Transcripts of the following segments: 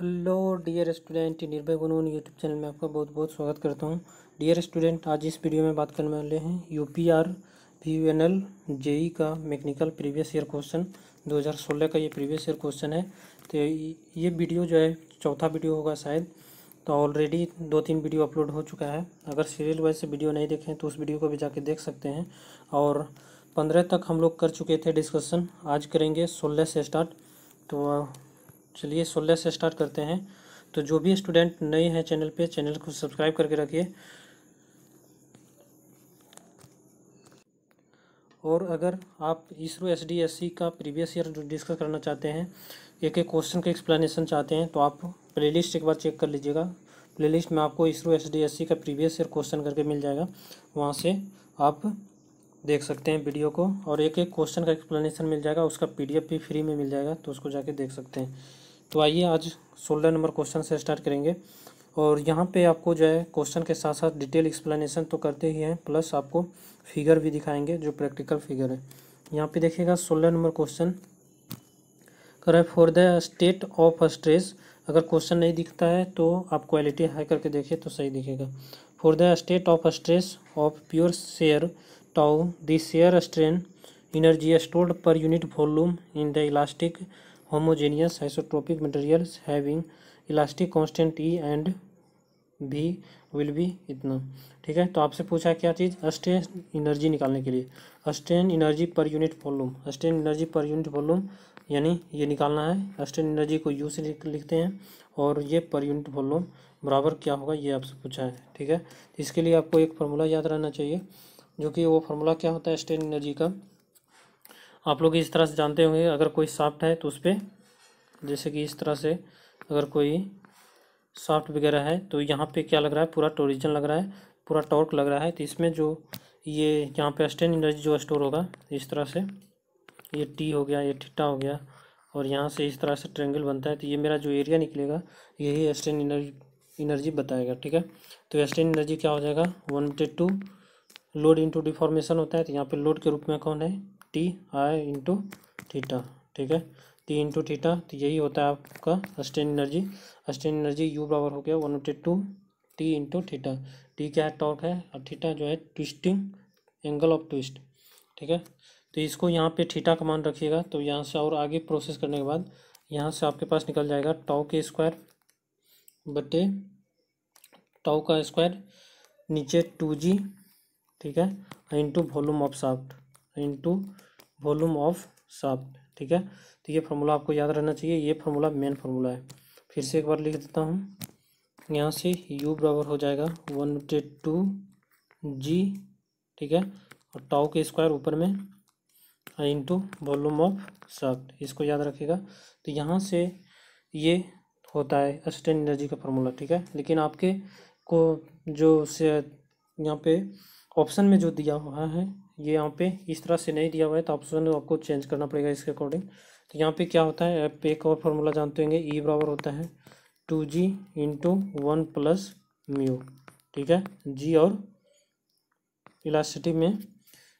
Hello dear student निर्भय गुनून YouTube channel में आपका बहुत बहुत स्वागत करता हूँ डियर स्टूडेंट आज इस वीडियो में बात करने वाले हैं U P R V U N L JE का मैकेनिकल प्रीवियस ईयर क्वेश्चन 2016 का ये प्रीवियस ईयर क्वेश्चन है तो ये वीडियो जो है चौथा वीडियो होगा शायद तो ऑलरेडी दो तीन वीडियो अपलोड हो चुका है अगर सीरियल वाइज से वीडियो नहीं देखें तो उस वीडियो को भी जाके देख सकते हैं और पंद्रह तक हम लोग कर चुके थे डिस्कशन आज करेंगे सोलह से स्टार्ट तो चलिए सोलह से स्टार्ट करते हैं तो जो भी स्टूडेंट नए हैं चैनल पे चैनल को सब्सक्राइब करके रखिए और अगर आप ISRO S D S C का प्रीवियस ईयर डिस्कस करना चाहते हैं एक एक क्वेश्चन का एक्सप्लेनेशन चाहते हैं तो आप प्लेलिस्ट एक बार चेक कर लीजिएगा प्लेलिस्ट में आपको ISRO S D S C का प्रीवियस ईयर क्वेश्चन करके मिल जाएगा वहाँ से आप देख सकते हैं वीडियो को और एक एक क्वेश्चन का एक्सप्लेनेशन मिल जाएगा उसका पीडीएफ भी फ्री में मिल जाएगा तो उसको जाके देख सकते हैं तो आइए आज सोलह नंबर क्वेश्चन से स्टार्ट करेंगे और यहाँ पे आपको जो है क्वेश्चन के साथ साथ डिटेल एक्सप्लेनेशन तो करते ही हैं प्लस आपको फिगर भी दिखाएंगे जो प्रैक्टिकल फिगर है यहाँ पे देखिएगा सोलह नंबर क्वेश्चन करें for the state of stress अगर क्वेश्चन नहीं दिखता है तो आप क्वालिटी हाई करके देखिए तो सही दिखेगा for the state of stress of pure shear tau the shear strain energy stored per unit volume in the elastic homogeneous isotropic materials having elastic constant E and V will be इतना ठीक है तो आपसे पूछा क्या चीज़ अस्टेन energy निकालने के लिए strain energy per unit volume strain energy per unit volume यानी ये निकालना है अस्टेन एनर्जी को यू से लिखते हैं और ये पर यूनिट वॉल्यूम बराबर क्या होगा ये आपसे पूछा है ठीक है इसके लिए आपको एक फार्मूला याद रहना चाहिए जो कि वो फार्मूला क्या होता है अस्टेन एनर्जी का आप लोग इस तरह से जानते होंगे अगर कोई साफ्ट है तो उस पर जैसे कि इस तरह से अगर कोई साफ्ट वगैरह है तो यहाँ पे क्या लग रहा है पूरा टोरिजन लग रहा है पूरा टॉर्क लग रहा है तो इसमें जो ये यहाँ पे स्टेन एनर्जी जो स्टोर होगा इस तरह से ये टी हो गया ये ठिट्टा हो गया और यहाँ से इस तरह से ट्रेंगल बनता है तो ये मेरा जो एरिया निकलेगा यही एस्टेन एनर्जी एनर्जी बताएगा ठीक है तो एस्टेन एनर्जी क्या हो जाएगा one two load into deformation होता है तो यहाँ पे लोड के रूप में कौन है टी आई इंटू थीटा ठीक है टी इंटू थीटा तो यही होता है आपका strain energy strain energy U बराबर हो गया वन ओटी two T into theta T क्या है टॉर्क है और थीटा जो है ट्विस्टिंग एंगल ऑफ ट्विस्ट ठीक है तो इसको यहाँ पे थीटा का मान रखिएगा तो यहाँ से और आगे प्रोसेस करने के बाद यहाँ से आपके पास निकल जाएगा टाउ के स्क्वायर बटे टाउ का स्क्वायर नीचे टू जी ठीक है into volume of shaft into volume of shaft ठीक है तो ये फार्मूला आपको याद रहना चाहिए ये फार्मूला मेन फार्मूला है फिर से एक बार लिख देता हूँ यहाँ से यू बराबर हो जाएगा वन बटे टू जी ठीक है और टाउ के स्क्वायर ऊपर में इंटू वॉल्यूम ऑफ शाफ्ट इसको याद रखिएगा तो यहाँ से ये होता है अस्टेन एनर्जी का फार्मूला ठीक है लेकिन आपके को जो से यहाँ पे ऑप्शन में जो दिया हुआ है ये यहाँ पे इस तरह से नहीं दिया हुआ है तो ऑप्शन आपको चेंज करना पड़ेगा इसके अकॉर्डिंग तो यहाँ पे क्या होता है आप एक और फार्मूला जानते होंगे ई e बराबर होता है two G into one plus mu ठीक है जी और इलास्टिटी में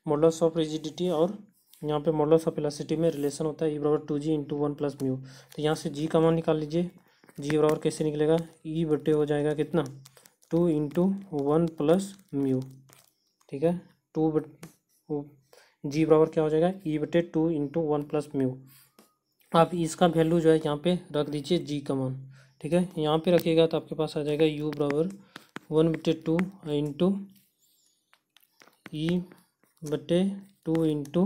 मॉडल्स ऑफ रिजिडिटी और यहाँ पे मॉडल्स ऑफ इलास्टिटी में रिलेशन होता है ई e बराबर two G into one plus mu तो यहाँ से जी का मान निकाल लीजिए जी बराबर कैसे निकलेगा ई e बटे हो जाएगा कितना two into one plus mu ठीक है टू बट हम्म। जी बराबर क्या हो जाएगा ई e बटे two into one plus mu आप इसका वैल्यू जो है यहाँ पे रख दीजिए जी का मान ठीक है यहाँ पे रखिएगा तो आपके पास आ जाएगा यू बराबर वन बटे टू इंटू ई e बटे two into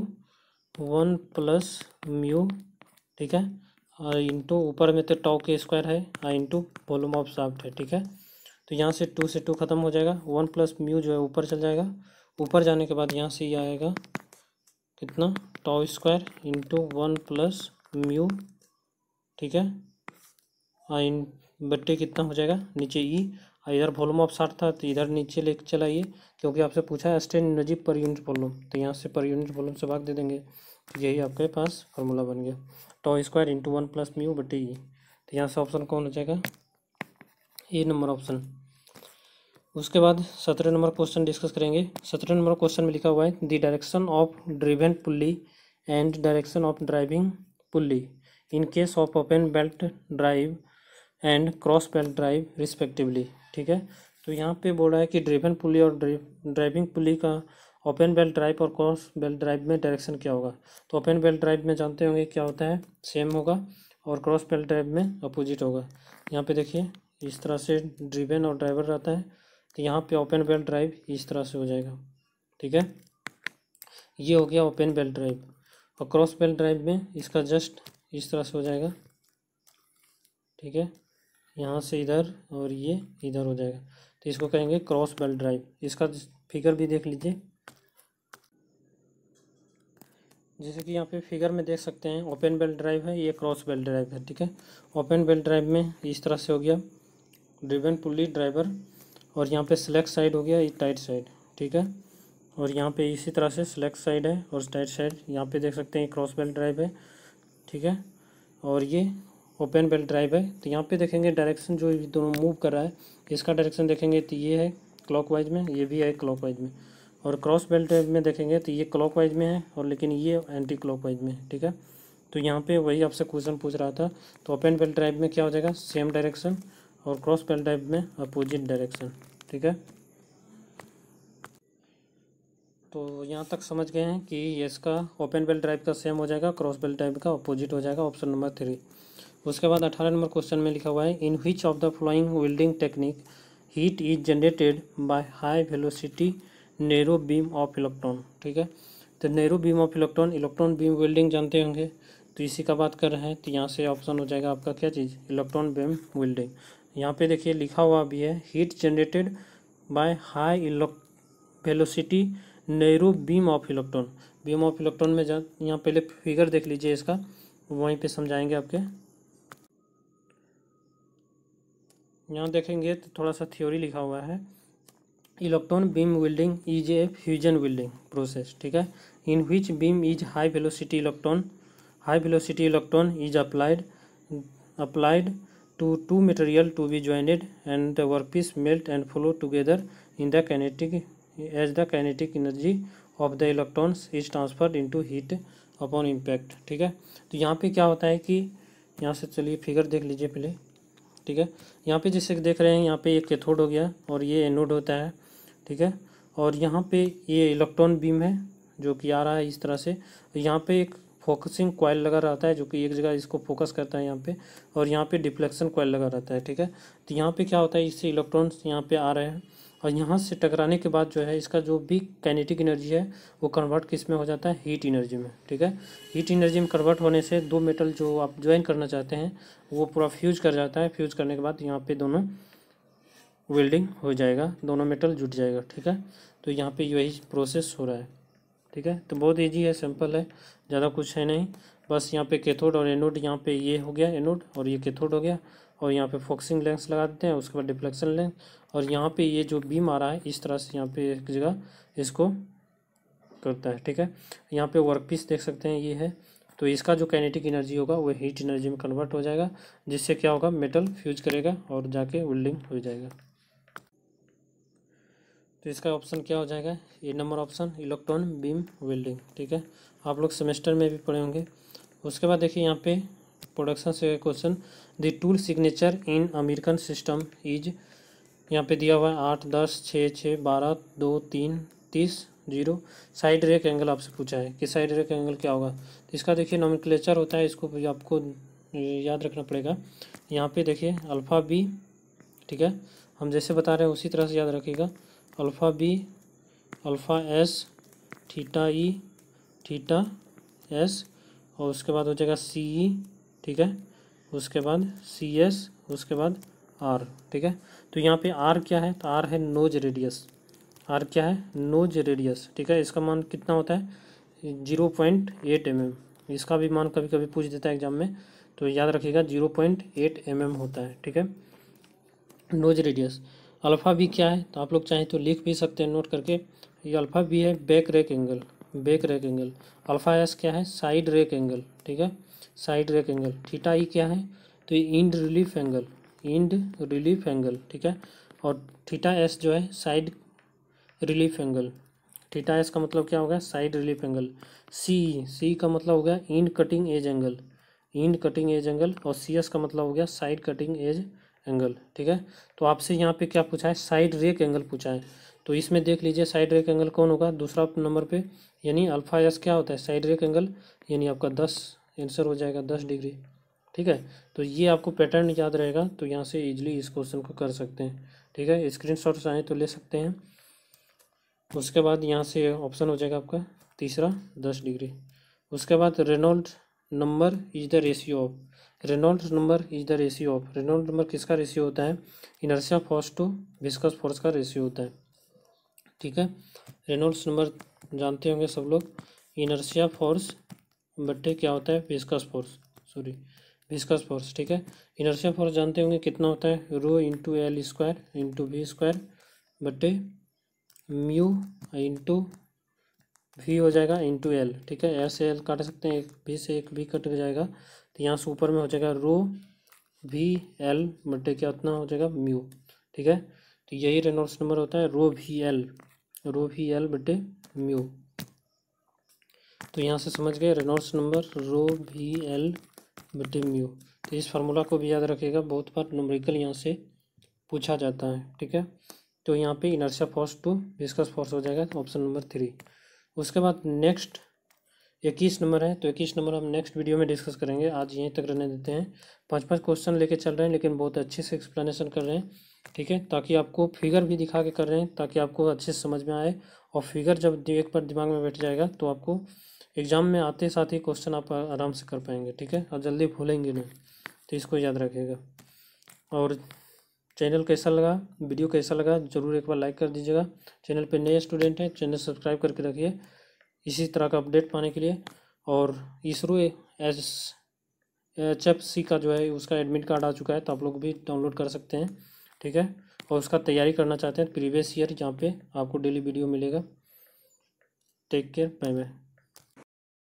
one plus mu ठीक है और इंटू ऊपर में तो टॉ के स्क्वायर है और इंटू वॉल्यूम ऑफ साफ्ट है ठीक है तो यहाँ से टू से टू खत्म हो जाएगा वन प्लस म्यू जो है ऊपर चल जाएगा ऊपर जाने के बाद यहाँ से ये आएगा कितना tau square into one plus mu ठीक है इन बट्टे कितना हो जाएगा नीचे ई e। इधर वॉल्यूम ऑफ साठ था तो इधर नीचे लेके चलाइए क्योंकि आपसे पूछा है strain energy per unit volume तो यहाँ से पर यूनिट वॉल्यूम से भाग दे देंगे तो यही आपके पास फार्मूला बन गया tau square into one plus mu बटे ई तो यहाँ से ऑप्शन कौन हो जाएगा ए नंबर ऑप्शन उसके बाद सत्रह नंबर क्वेश्चन डिस्कस करेंगे सत्रह नंबर क्वेश्चन में लिखा हुआ है the direction of driven pulley and direction of driving pulley in case of open belt drive and cross belt drive respectively ठीक है तो यहाँ पे बोल रहा है कि ड्रिवेन पुली और ड्राइविंग पुल्ली का ओपन बेल्ट ड्राइव और क्रॉस बेल्ट ड्राइव में डायरेक्शन क्या होगा तो ओपन बेल्ट ड्राइव में जानते होंगे क्या होता है सेम होगा और क्रॉस बेल्ट ड्राइव में अपोजिट होगा यहाँ पे देखिए इस तरह से ड्रिवेन और ड्राइवर रहता है तो यहाँ पे ओपन बेल्ट ड्राइव इस तरह से हो जाएगा ठीक है ये हो गया ओपन बेल्ट ड्राइव और क्रॉस बेल्ट ड्राइव में इसका जस्ट इस तरह से हो जाएगा ठीक है यहाँ से इधर और ये इधर हो जाएगा तो इसको कहेंगे क्रॉस बेल्ट ड्राइव इसका फिगर भी देख लीजिए जैसे कि यहाँ पे फिगर में देख सकते हैं ओपन बेल्ट ड्राइव है ये क्रॉस बेल्ट ड्राइव है ठीक है ओपन बेल्ट ड्राइव में इस तरह से हो गया ड्रिवन पुली ड्राइवर और यहाँ पे सिलेक्ट साइड हो गया टाइट साइड ठीक है और यहाँ पे इसी तरह से सिलेक्ट साइड है और टाइट साइड यहाँ पे देख सकते हैं क्रॉस बेल्ट ड्राइव है ठीक है और ये ओपन बेल्ट ड्राइव है तो यहाँ पे देखेंगे डायरेक्शन जो दोनों मूव कर रहा है इसका डायरेक्शन देखेंगे तो ये है क्लॉक में ये भी है क्लॉक में और क्रॉस बेल्ट ड्राइव में देखेंगे तो ये क्लॉक में है और लेकिन ये एंटी क्लॉक में है ठीक है तो यहाँ पे वही आपसे क्वेश्चन पूछ रहा था तो ओपन बेल्ट ड्राइव में क्या हो जाएगा सेम डायरेक्शन और क्रॉस पेन टाइप में अपोजिट डायरेक्शन ठीक है तो यहाँ तक समझ गए हैं कि ये इसका ओपन बेल टाइप का सेम हो जाएगा क्रॉस बेल टाइप का अपोजिट हो जाएगा ऑप्शन नंबर थ्री उसके बाद अठारह नंबर क्वेश्चन में लिखा हुआ है in which of the following welding technique heat is generated by high velocity narrow beam of electron ठीक है तो narrow beam of electron electron beam welding जानते होंगे तो इसी का बात कर रहे हैं तो यहाँ से ऑप्शन हो जाएगा आपका क्या चीज़ इलेक्ट्रॉन बीम वेल्डिंग यहाँ पे देखिए लिखा हुआ भी है heat generated by high velocity narrow beam of electron beam of electron में जा यहाँ पहले फिगर देख लीजिए इसका वहीं पे समझाएंगे आपके यहाँ देखेंगे तो थोड़ा सा थ्योरी लिखा हुआ है electron beam welding is a fusion welding process ठीक है in which beam is high velocity electron high velocity electron is applied applied to two material to be joined and the workpiece melt and flow together in the kinetic as the kinetic energy of the electrons is transferred into heat upon impact ठीक है तो यहाँ पे क्या होता है कि यहाँ से चलिए फिगर देख लीजिए पहले ठीक है यहाँ पे जैसे देख रहे हैं यहाँ पे ये कैथोड हो गया और ये एनोड होता है ठीक है और यहाँ पे ये इलेक्ट्रॉन बीम है जो कि आ रहा है इस तरह से यहाँ पे एक फोकसिंग क्वाइल लगा रहता है जो कि एक जगह इसको फोकस करता है यहाँ पे और यहाँ पे डिफ्लेक्शन क्वाइल लगा रहता है ठीक है तो यहाँ पे क्या होता है इससे इलेक्ट्रॉन्स यहाँ पे आ रहे हैं और यहाँ से टकराने के बाद जो है इसका जो भी कैनेटिक एनर्जी है वो कन्वर्ट किस में हो जाता है हीट एनर्जी में ठीक है हीट एनर्जी में कन्वर्ट होने से दो मेटल जो आप ज्वाइन करना चाहते हैं वो पूरा फ्यूज कर जाता है फ्यूज करने के बाद यहाँ पर दोनों वेल्डिंग हो जाएगा दोनों मेटल जुट जाएगा ठीक है तो यहाँ पे यही प्रोसेस हो रहा है ठीक है तो बहुत ईजी है सिंपल है ज़्यादा कुछ है नहीं बस यहाँ पे केथोड और एनोड यहाँ पे ये हो गया एनोड और ये केथोड हो गया और यहाँ पे फोक्सिंग लेंस लगा देते हैं उसके बाद डिफ्लेक्शन लेंस और यहाँ पे ये जो बीम आ रहा है इस तरह से यहाँ पे एक जगह इसको करता है ठीक है यहाँ पे वर्क पीस देख सकते हैं ये है तो इसका जो कैनेटिक एनर्जी होगा वो हीट एनर्जी में कन्वर्ट हो जाएगा जिससे क्या होगा मेटल फ्यूज करेगा और जाके वेल्डिंग हो जाएगा तो इसका ऑप्शन क्या हो जाएगा A number option electron beam welding ठीक है आप लोग सेमेस्टर में भी पढ़े होंगे उसके बाद देखिए यहाँ पे प्रोडक्शन से question the tool signature in American system is यहाँ पे दिया हुआ है आठ दस छः छः बारह दो तीन तीस जीरो साइड रेक एंगल आपसे पूछा है कि साइड रेक एंगल क्या होगा तो इसका देखिए नॉमिक्लेचर होता है इसको आपको याद रखना पड़ेगा यहाँ पे देखिए अल्फ़ा बी ठीक है हम जैसे बता रहे हैं उसी तरह से याद रखिएगा alpha B alpha S theta E theta S और उसके बाद हो जाएगा सी ई ठीक है उसके बाद सी एस उसके बाद आर ठीक है तो यहाँ पे आर क्या है तो आर है नोज रेडियस आर क्या है नोज रेडियस ठीक है इसका मान कितना होता है zero point eight M M इसका भी मान कभी कभी पूछ देता है एग्जाम में तो याद रखिएगा zero point eight M M होता है ठीक है नोज रेडियस अल्फ़ा भी क्या है तो आप लोग चाहें तो लिख भी सकते हैं नोट करके ये अल्फ़ा भी है back rake angle back rake angle alpha S क्या है साइड रेक एंगल ठीक है side rake angle theta E क्या है तो ये end relief angle end relief angle ठीक है और थीटा एस जो है side relief angle theta S का मतलब क्या होगा side relief angle C C का मतलब हो गया end cutting edge angle end cutting edge angle और सी एस का मतलब हो गया साइड कटिंग एज एंगल ठीक है तो आपसे यहाँ पे क्या पूछा है साइड रेक एंगल पूछा है तो इसमें देख लीजिए साइड रेक एंगल कौन होगा दूसरा नंबर पे यानी अल्फा एस क्या होता है साइड रेक एंगल यानी आपका दस आंसर हो जाएगा दस डिग्री ठीक है तो ये आपको पैटर्न याद रहेगा तो यहाँ से ईजिली इस क्वेश्चन को कर सकते हैं ठीक है स्क्रीन शॉट्स आए तो ले सकते हैं उसके बाद यहाँ से ऑप्शन हो जाएगा आपका तीसरा दस डिग्री उसके बाद Reynold number is the ratio of Reynold number is the ratio of Reynold number किसका रेशियो होता है inertia force to viscous force का रेशियो होता है ठीक है रेनॉल्ड्स नंबर जानते होंगे सब लोग इनर्शिया फोर्स बट्टे क्या होता है viscous force sorry viscous force ठीक है इनर्शिया फोर्स जानते होंगे कितना होता है rho into L square into V square बट्टे म्यू इंटू वी हो जाएगा इंटू एल ठीक है एस एल काट सकते हैं एक बी से एक बी कट जाएगा तो यहाँ से ऊपर में हो जाएगा रो वी एल बटे क्या उतना हो जाएगा म्यू ठीक है तो यही रेनॉल्ड्स नंबर होता है rho V L rho V L बटे म्यू तो यहाँ से समझ गए Reynolds number rho V L बटे म्यू तो इस फार्मूला को भी याद रखिएगा बहुत बार नुमरिकल यहाँ से पूछा जाता है ठीक है तो यहाँ पे inertia force to viscous force हो जाएगा ऑप्शन नंबर थ्री उसके बाद नेक्स्ट इक्कीस नंबर है तो इक्कीस नंबर हम नेक्स्ट वीडियो में डिस्कस करेंगे आज यहीं तक रहने देते हैं पाँच पाँच क्वेश्चन लेके चल रहे हैं लेकिन बहुत अच्छे से एक्सप्लेनेशन कर रहे हैं ठीक है ताकि आपको फिगर भी दिखा के कर रहे हैं ताकि आपको अच्छे से समझ में आए और फिगर जब एक बार दिमाग में बैठ जाएगा तो आपको एग्ज़ाम में आते साथ ही क्वेश्चन आप आराम से कर पाएंगे ठीक है और जल्दी भूलेंगे नहीं तो इसको याद रखिएगा और चैनल कैसा लगा वीडियो कैसा लगा ज़रूर एक बार लाइक कर दीजिएगा चैनल पर नए स्टूडेंट हैं चैनल सब्सक्राइब करके रखिए इसी तरह का अपडेट पाने के लिए और ISRO S H F C का जो है उसका एडमिट कार्ड आ चुका है तो आप लोग भी डाउनलोड कर सकते हैं ठीक है और उसका तैयारी करना चाहते हैं प्रीवियस ईयर जहाँ पे आपको डेली वीडियो मिलेगा टेक केयर बाय बाय